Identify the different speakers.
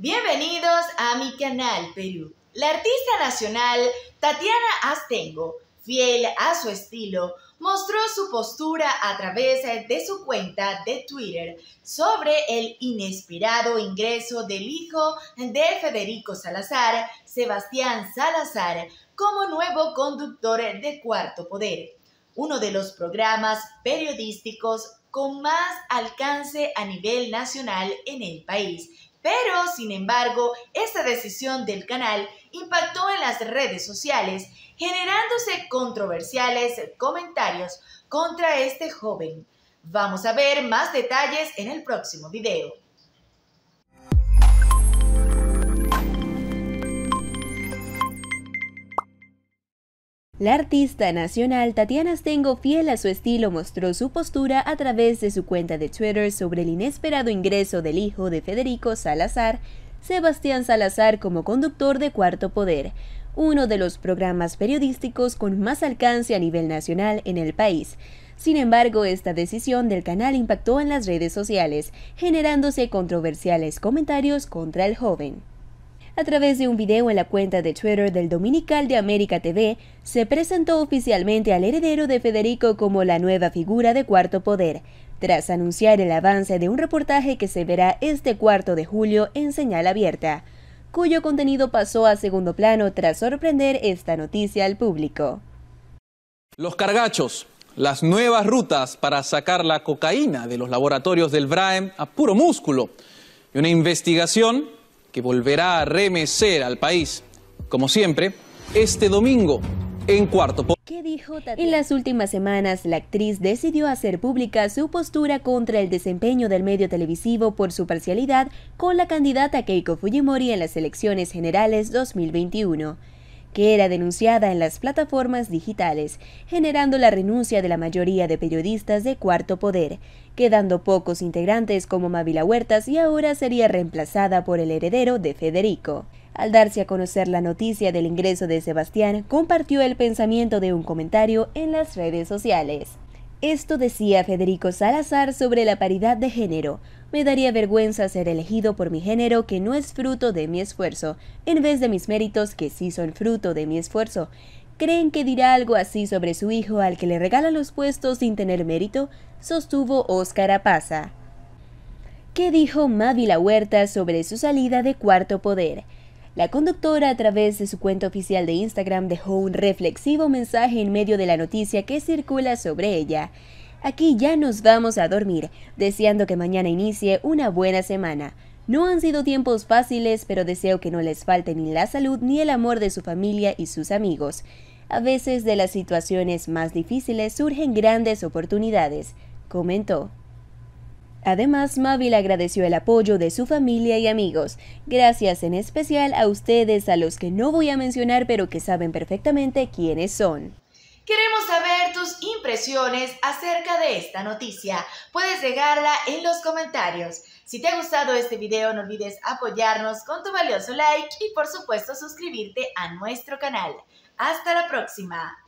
Speaker 1: Bienvenidos a mi canal Perú. La artista nacional Tatiana Astengo, fiel a su estilo, mostró su postura a través de su cuenta de Twitter sobre el inesperado ingreso del hijo de Federico Salazar, Sebastián Salazar, como nuevo conductor de Cuarto Poder, uno de los programas periodísticos con más alcance a nivel nacional en el país pero, sin embargo, esta decisión del canal impactó en las redes sociales, generándose controversiales comentarios contra este joven. Vamos a ver más detalles en el próximo video.
Speaker 2: La artista nacional Tatiana Stengo, fiel a su estilo, mostró su postura a través de su cuenta de Twitter sobre el inesperado ingreso del hijo de Federico Salazar, Sebastián Salazar, como conductor de Cuarto Poder, uno de los programas periodísticos con más alcance a nivel nacional en el país. Sin embargo, esta decisión del canal impactó en las redes sociales, generándose controversiales comentarios contra el joven a través de un video en la cuenta de Twitter del Dominical de América TV, se presentó oficialmente al heredero de Federico como la nueva figura de Cuarto Poder, tras anunciar el avance de un reportaje que se verá este cuarto de julio en señal abierta, cuyo contenido pasó a segundo plano tras sorprender esta noticia al público.
Speaker 1: Los cargachos, las nuevas rutas para sacar la cocaína de los laboratorios del BRAEM a puro músculo y una investigación que volverá a remecer al país, como siempre, este domingo en cuarto.
Speaker 2: en las últimas semanas, la actriz decidió hacer pública su postura contra el desempeño del medio televisivo por su parcialidad con la candidata Keiko Fujimori en las elecciones generales 2021 que era denunciada en las plataformas digitales, generando la renuncia de la mayoría de periodistas de cuarto poder, quedando pocos integrantes como Mavila Huertas y ahora sería reemplazada por el heredero de Federico. Al darse a conocer la noticia del ingreso de Sebastián, compartió el pensamiento de un comentario en las redes sociales. Esto decía Federico Salazar sobre la paridad de género. Me daría vergüenza ser elegido por mi género que no es fruto de mi esfuerzo, en vez de mis méritos que sí son fruto de mi esfuerzo. ¿Creen que dirá algo así sobre su hijo al que le regala los puestos sin tener mérito? Sostuvo Óscar Apaza. ¿Qué dijo La Huerta sobre su salida de cuarto poder? La conductora a través de su cuenta oficial de Instagram dejó un reflexivo mensaje en medio de la noticia que circula sobre ella. Aquí ya nos vamos a dormir, deseando que mañana inicie una buena semana. No han sido tiempos fáciles, pero deseo que no les falte ni la salud ni el amor de su familia y sus amigos. A veces de las situaciones más difíciles surgen grandes oportunidades, comentó. Además, Mabel agradeció el apoyo de su familia y amigos. Gracias en especial a ustedes, a los que no voy a mencionar, pero que saben perfectamente quiénes son.
Speaker 1: Queremos saber tus impresiones acerca de esta noticia. Puedes dejarla en los comentarios. Si te ha gustado este video, no olvides apoyarnos con tu valioso like y por supuesto suscribirte a nuestro canal. Hasta la próxima.